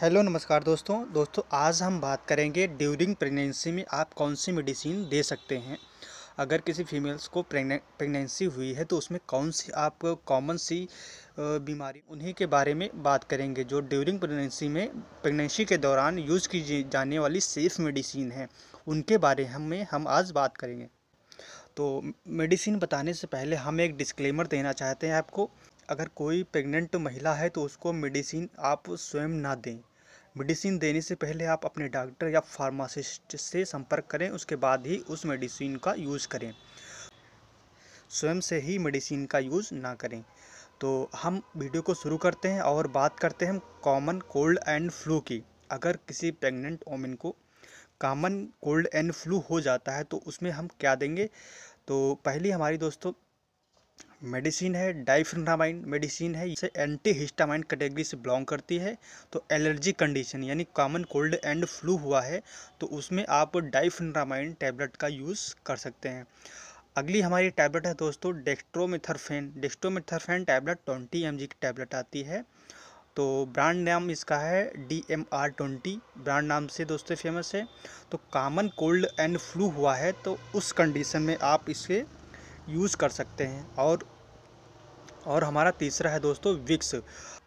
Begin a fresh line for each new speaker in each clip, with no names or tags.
hello नमस्कार दोस्तों दोस्तों आज हम बात करेंगे ड्यूरिंग प्रेगनेंसी में आप कौन सी मेडिसिन दे सकते हैं अगर किसी फीमेल्स को प्रेगनेंसी हुई है तो उसमें कौन सी आप कॉमन सी बीमारी उन्हीं के बारे में बात करेंगे जो ड्यूरिंग प्रेगनेंसी में प्रेगनेंसी के दौरान यूज़ की जाने वाली सेफ़ मेडिसिन है उनके बारे में हम आज बात करेंगे तो मेडिसिन बताने से पहले हम एक डिस्क्लेमर देना चाहते हैं आपको अगर कोई प्रेग्नेंट महिला है तो उसको मेडिसिन आप स्वयं ना दें मेडिसिन देने से पहले आप अपने डॉक्टर या फार्मासिस्ट से संपर्क करें उसके बाद ही उस मेडिसिन का यूज़ करें स्वयं से ही मेडिसिन का यूज़ ना करें तो हम वीडियो को शुरू करते हैं और बात करते हैं कॉमन कोल्ड एंड फ्लू की अगर किसी प्रेग्नेंट वोमेन को कॉमन कोल्ड एंड फ्लू हो जाता है तो उसमें हम क्या देंगे तो पहली हमारी दोस्तों मेडिसिन है डाइफ्रामाइन मेडिसिन है इसे एंटी हिस्टामाइन कैटेगरी से बिलोंग करती है तो एलर्जी कंडीशन यानी कॉमन कोल्ड एंड फ्लू हुआ है तो उसमें आप डाइफ्रामाइन टैबलेट का यूज़ कर सकते हैं अगली हमारी टैबलेट है दोस्तों dextromethorphan dextromethorphan tablet twenty M की टैबलेट आती है तो ब्रांड नाम इसका है D M R twenty brand नाम से दोस्तों फेमस है तो कॉमन कोल्ड एंड फ्लू हुआ है तो उस कंडीशन में आप इसे यूज़ कर सकते हैं और और हमारा तीसरा है दोस्तों Vicks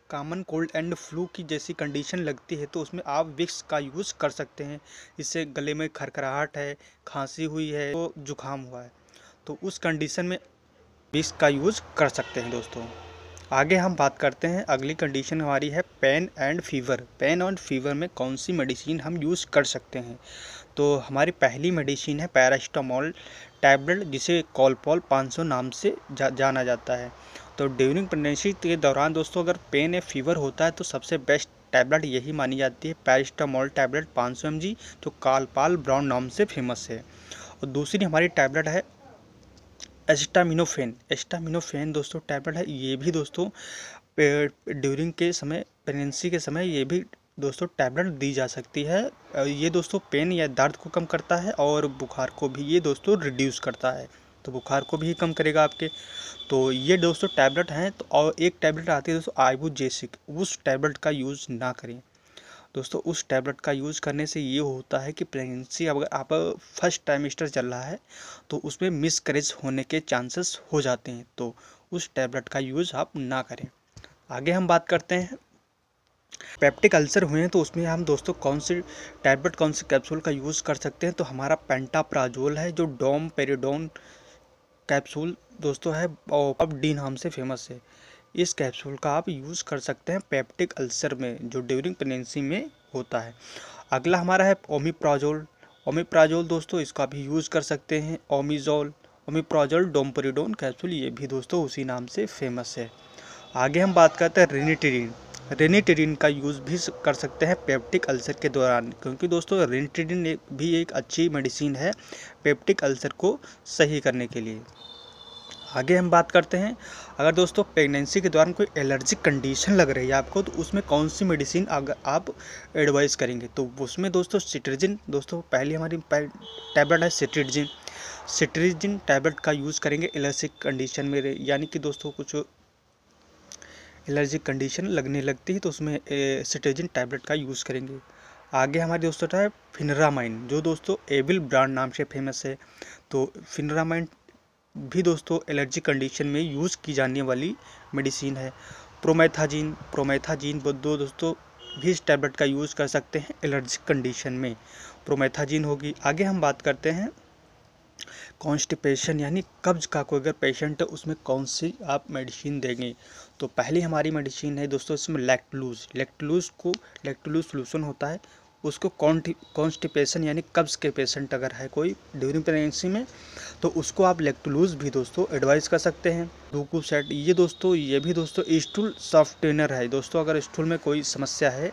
common cold and flu की जैसी कंडीशन लगती है तो उसमें आप विक्स का यूज़ कर सकते हैं इससे गले में खरखराहट है खांसी हुई है तो जुकाम हुआ है तो उस कंडीशन में विक्स का यूज़ कर सकते हैं दोस्तों आगे हम बात करते हैं अगली कंडीशन हमारी है pain and fever pain and fever में कौन सी मेडिसिन हम यूज़ कर सकते हैं तो हमारी पहली मेडिसिन है पैरास्टामोल टैबलेट जिसे पाँच 500 नाम से जा, जाना जाता है तो ड्यूरिंग प्रेगनेंसी के दौरान दोस्तों अगर पेन या फीवर होता है तो सबसे बेस्ट टैबलेट यही मानी जाती है पैरिस्टामोल टैबलेट पाँच सौ जो कालपाल ब्राउन नाम से फेमस है और दूसरी हमारी टैबलेट है एस्टामिनोफेन एस्टामिनोफेन दोस्तों टैबलेट है ये भी दोस्तों ड्यूरिंग के समय प्रेगनेंसी के समय ये भी दोस्तों टैबलेट दी जा सकती है ये दोस्तों पेन या दर्द को कम करता है और बुखार को भी ये दोस्तों रिड्यूस करता है तो बुखार को भी कम करेगा आपके तो ये दोस्तों टैबलेट हैं तो और एक टैबलेट आती है दोस्तों आईबू जेसिक उस टैबलेट का यूज़ ना करें दोस्तों उस टैबलेट का यूज़ करने से ये होता है कि प्रेगनेंसी अगर आप फर्स्ट टाइमिस्टर चल रहा है तो उसमें मिसकरेज होने के चांसेस हो जाते हैं तो उस टैबलेट का यूज़ आप ना करें आगे हम बात करते हैं पेप्टिक अल्सर हुए हैं तो उसमें हम दोस्तों कौन से टैबलेट कौन से कैप्सूल का यूज़ कर सकते हैं तो हमारा पेंटाप्राजोल है जो डोम पेरिडोन कैप्सूल दोस्तों है अब डी नाम से फेमस है इस कैप्सूल का आप यूज़ कर सकते हैं पेप्टिक अल्सर में जो ड्यूरिंग प्रेगनेंसी में होता है अगला हमारा है ओमिप्राजोल ओमिप्राजोल दोस्तों इसका भी यूज़ कर सकते हैं ओमिजोल ओमिप्राजोल डोम्परीडोन कैप्सूल ये भी दोस्तों उसी नाम से फेमस है आगे हम बात करते हैं रिनिटरीन रेनिटेडिन का यूज़ भी कर सकते हैं पेप्टिक अल्सर के दौरान क्योंकि दोस्तों रेनिटेडिन भी एक अच्छी मेडिसिन है पेप्टिक अल्सर को सही करने के लिए आगे हम बात करते हैं अगर दोस्तों प्रेगनेंसी के दौरान कोई एलर्जिक कंडीशन लग रही है आपको तो उसमें कौन सी मेडिसिन अगर आप एडवाइस करेंगे तो उसमें दोस्तों सिट्रिजिन दोस्तों पहली हमारी टैबलेट है सिट्रिजिन सिट्रिजिन टैबलेट का यूज़ करेंगे एलर्जिक कंडीशन में यानी कि दोस्तों कुछ एलर्जिक कंडीशन लगने लगती है तो उसमें सिटेजिन टैबलेट का यूज़ करेंगे आगे हमारे दोस्तों है फिनरामाइन जो दोस्तों एविल ब्रांड नाम से फेमस है तो फिनरामाइन भी दोस्तों एलर्जी कंडीशन में यूज़ की जाने वाली मेडिसिन है प्रोमैथाजीन प्रोमैथाजीन दो दोस्तों भी इस टैबलेट का यूज़ कर सकते हैं एलर्जिक कंडीशन में प्रोमैथाजीन होगी आगे हम बात करते हैं कॉन्स्टिपेशन यानी कब्ज का कोई अगर पेशेंट है उसमें कौन सी आप मेडिसिन देंगे तो पहली हमारी मेडिसिन है दोस्तों इसमें लैक्टलूज लैक्टलूज को लैक्टलूज सोलूशन होता है उसको कॉन्स्टिपेशन यानी कब्ज के पेशेंट अगर है कोई ड्यूरिंग प्रेगनेंसी में तो उसको आप लेक्टुलूज भी दोस्तों एडवाइस कर सकते हैं डूकू सेट ये दोस्तों ये भी दोस्तों स्टूल सॉफ्ट ट्रेनर है दोस्तों अगर स्टूल में कोई समस्या है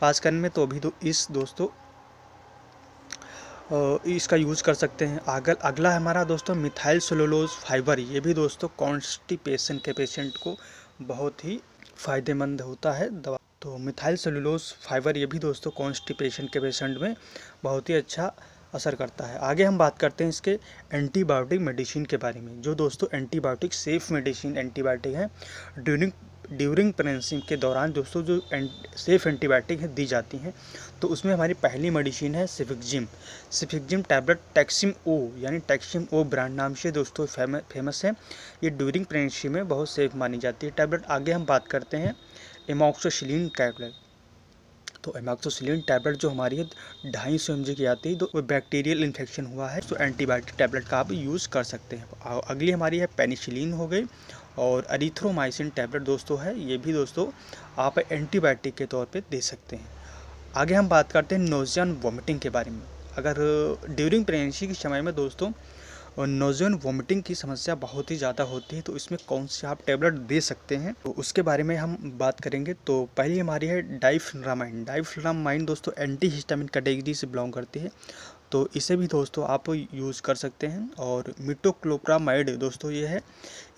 पास करने में तो भी दो, इस दोस्तों इसका यूज़ कर सकते हैं अगल अगला हमारा दोस्तों मिथाइल सेलोलोज फाइबर ये भी दोस्तों कॉन्स्टिपेशन के पेशेंट को बहुत ही फ़ायदेमंद होता है दवा तो मिथाइल सेलुलोज फाइबर ये भी दोस्तों कॉन्स्टिपेशन के पेशेंट में बहुत ही अच्छा असर करता है आगे हम बात करते हैं इसके एंटीबायोटिक मेडिसिन के बारे में जो दोस्तों एंटीबायोटिक सेफ़ मेडिसिन एंटीबायोटिक है ड्यूरिंग ड्यूरिंग प्रेगनेंसी के दौरान दोस्तों जो एंट, सेफ एंटीबायोटिक है दी जाती हैं तो उसमें हमारी पहली मेडिसिन है सिफिक्जिम सिफिक्जिम टैबलेट टैक्सिम ओ यानी टैक्सिम ओ ब्रांड नाम से दोस्तों फेम, फेमस है ये ड्यूरिंग प्रेगनेंसी में बहुत सेफ मानी जाती है टैबलेट आगे हम बात करते हैं इमोक्सोशिलीन टैबलेट तो एमैक्सोसिलिन टैबलेट जो हमारी है ढाई सौ एम की आती है तो वो बैक्टीरियल इन्फेक्शन हुआ है तो एंटीबायोटिक टैबलेट का आप यूज़ कर सकते हैं अगली हमारी है पेनिसिलिन हो गई और अरिथ्रोमाइसिन टैबलेट दोस्तों है ये भी दोस्तों आप एंटीबायोटिक के तौर पर दे सकते हैं आगे हम बात करते हैं नोजियान वॉमिटिंग के बारे में अगर ड्यूरिंग प्रेगनेंसी के समय में दोस्तों नोजन वोमिटिंग की समस्या बहुत ही ज़्यादा होती है तो इसमें कौन सी आप टेबलेट दे सकते हैं तो उसके बारे में हम बात करेंगे तो पहली हमारी है डाइफ्रामाइन डाइफ्रामाइन दोस्तों एंटी हिस्टामिन कैटेगरी से बिलोंग करती है तो इसे भी दोस्तों आप यूज़ कर सकते हैं और मिटोक्लोप्रामाइड दोस्तों ये है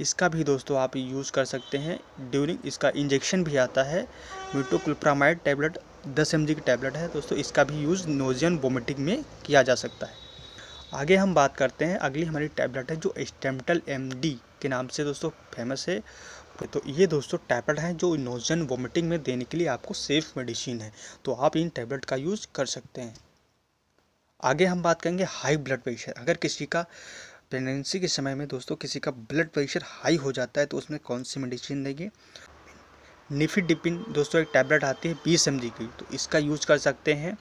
इसका भी दोस्तों आप यूज़ कर सकते हैं ड्यूरिंग इसका इंजेक्शन भी आता है मिटोक्लोप्रामाइड टैबलेट दस एम की टैबलेट है दोस्तों इसका भी यूज़ नोजियन वोमिटिंग में किया जा सकता है आगे हम बात करते हैं अगली हमारी टैबलेट है जो स्टेमटल एम के नाम से दोस्तों फेमस है तो ये दोस्तों टैबलेट हैं जो नोजन वोमिटिंग में देने के लिए आपको सेफ़ मेडिसिन है तो आप इन टैबलेट का यूज़ कर सकते हैं आगे हम बात करेंगे हाई ब्लड प्रेशर अगर किसी का प्रेगनेंसी के समय में दोस्तों किसी का ब्लड प्रेशर हाई हो जाता है तो उसमें कौन सी मेडिसिन देंगे निफिडिपिन दोस्तों एक टैबलेट आती है बीस एम की तो इसका यूज़ कर सकते हैं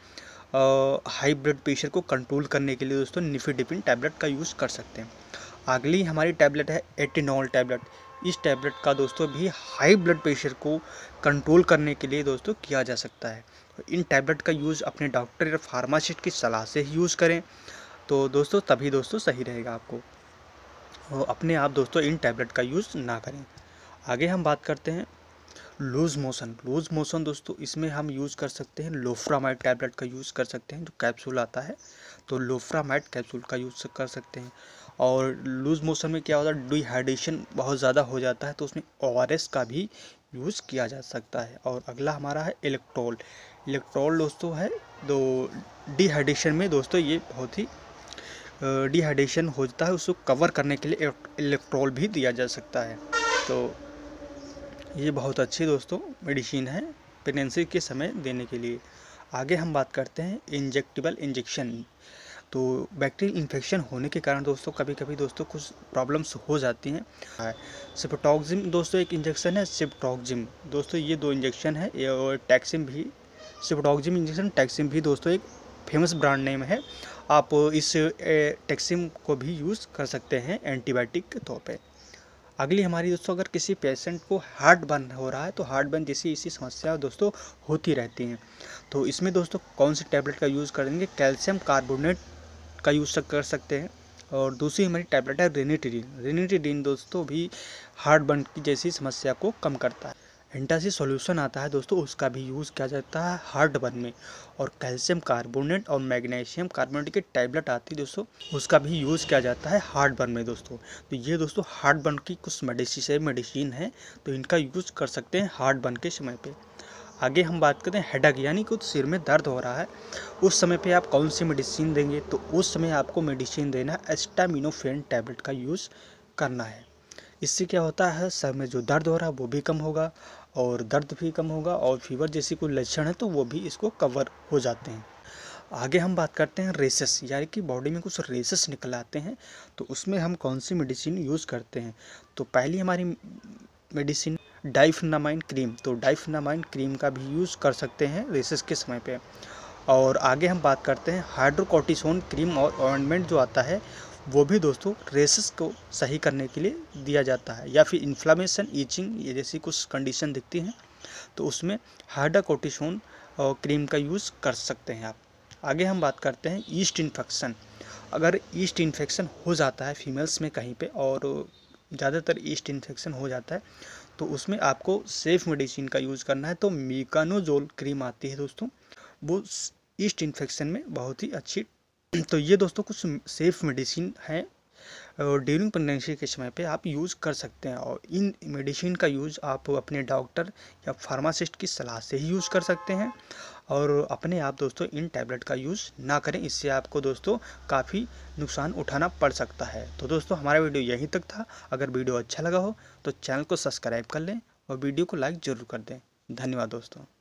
हाई ब्लड प्रेशर को कंट्रोल करने के लिए दोस्तों निफिडिपिन टैबलेट का यूज़ कर सकते हैं अगली हमारी टैबलेट है एटिनॉल टैबलेट इस टैबलेट का दोस्तों भी हाई ब्लड प्रेशर को कंट्रोल करने के लिए दोस्तों किया जा सकता है तो इन टैबलेट का यूज़ अपने डॉक्टर या फार्मासिस्ट की सलाह से ही यूज़ करें तो दोस्तों तभी दोस्तों सही रहेगा आपको तो अपने आप दोस्तों इन टैबलेट का यूज़ ना करें आगे हम बात करते हैं लूज़ मोशन लूज़ मोशन दोस्तों इसमें हम यूज़ कर सकते हैं लोफ्रामाइड टैबलेट का यूज़ कर सकते हैं जो कैप्सूल आता है तो लोफ्रामाइड कैप्सूल का यूज़ कर सकते हैं और लूज़ मोशन में क्या होता है डिहाइड्रेशन बहुत ज़्यादा हो जाता है तो उसमें ओ का भी यूज़ किया जा सकता है और अगला हमारा है इलेक्ट्रोल इलेक्ट्रोल दोस्तों है तो डिहाइड्रेशन में दोस्तों ये बहुत ही डिहाइड्रेशन जाता है उसको कवर करने के लिए इलेक्ट्रोल भी दिया जा सकता है तो ये बहुत अच्छी दोस्तों मेडिसिन है प्रेगनेंसी के समय देने के लिए आगे हम बात करते हैं इंजेक्टेबल इंजेक्शन तो बैक्टीरियल इन्फेक्शन होने के कारण दोस्तों कभी कभी दोस्तों कुछ प्रॉब्लम्स हो जाती हैं हाँ, सिप्टॉक्जिम दोस्तों एक इंजेक्शन है सिप्टॉक्जिम दोस्तों ये दो इंजेक्शन है और टैक्सिम भी सिप्टॉक्जिम इंजेक्शन टैक्सिम भी दोस्तों एक फेमस ब्रांड नेम है आप इस टैक्सिम को भी यूज़ कर सकते हैं एंटीबायोटिक के तौर पर अगली हमारी दोस्तों अगर किसी पेशेंट को हार्ट बर्न हो रहा है तो हार्ट बर्न जैसी इसी समस्या दोस्तों होती रहती हैं तो इसमें दोस्तों कौन सी टैबलेट का यूज़ करेंगे कैल्शियम कार्बोनेट का यूज़ कर सकते हैं और दूसरी हमारी टैबलेट है रेनिटिडिन रेनिटिडिन दोस्तों भी हार्ट बर्न की जैसी समस्या को कम करता है एंटासिड सॉल्यूशन आता है दोस्तों उसका भी यूज़ किया जाता है बर्न में और कैल्शियम कार्बोनेट और मैग्नीशियम कार्बोनेट की टैबलेट आती है दोस्तों उसका भी यूज़ किया जाता है बर्न में दोस्तों तो ये दोस्तों बर्न की कुछ मेडिसिन मेडिसिन है तो इनका यूज़ कर सकते हैं बर्न के समय पर आगे हम बात करते हैं हेडक यानी कि सिर में दर्द हो रहा है उस समय पे आप कौन सी मेडिसिन देंगे तो उस समय आपको मेडिसिन देना है एस्टामिनोफेन टैबलेट का यूज़ करना है इससे क्या होता है सर में जो दर्द हो रहा है वो भी कम होगा और दर्द भी कम होगा और फीवर जैसी कोई लक्षण है तो वो भी इसको कवर हो जाते हैं आगे हम बात करते हैं रेसेस यानी कि बॉडी में कुछ रेसेस निकल आते हैं तो उसमें हम कौन सी मेडिसिन यूज़ करते हैं तो पहली हमारी मेडिसिन डाइफनामाइन क्रीम तो डाइफनामाइन क्रीम का भी यूज़ कर सकते हैं रेसेस के समय पे और आगे हम बात करते हैं हाइड्रोकोटिसोन क्रीम और ऑइंटमेंट जो आता है वो भी दोस्तों रेसेस को सही करने के लिए दिया जाता है या फिर इन्फ्लामेशन ईचिंग ये जैसी कुछ कंडीशन दिखती हैं तो उसमें हाइड्राकोटिसोन क्रीम का यूज़ कर सकते हैं आप आगे हम बात करते हैं ईस्ट इन्फेक्शन अगर ईस्ट इन्फेक्शन हो जाता है फीमेल्स में कहीं पे और ज़्यादातर ईस्ट इन्फेक्शन हो जाता है तो उसमें आपको सेफ मेडिसिन का यूज़ करना है तो मीकानोजोल क्रीम आती है दोस्तों वो ईस्ट इन्फेक्शन में बहुत ही अच्छी तो ये दोस्तों कुछ सेफ़ मेडिसिन हैं और ड्यूरिंग प्रेगनेंसी के समय पे आप यूज़ कर सकते हैं और इन मेडिसिन का यूज़ आप अपने डॉक्टर या फार्मासिस्ट की सलाह से ही यूज़ कर सकते हैं और अपने आप दोस्तों इन टैबलेट का यूज़ ना करें इससे आपको दोस्तों काफ़ी नुकसान उठाना पड़ सकता है तो दोस्तों हमारा वीडियो यहीं तक था अगर वीडियो अच्छा लगा हो तो चैनल को सब्सक्राइब कर लें और वीडियो को लाइक ज़रूर कर दें धन्यवाद दोस्तों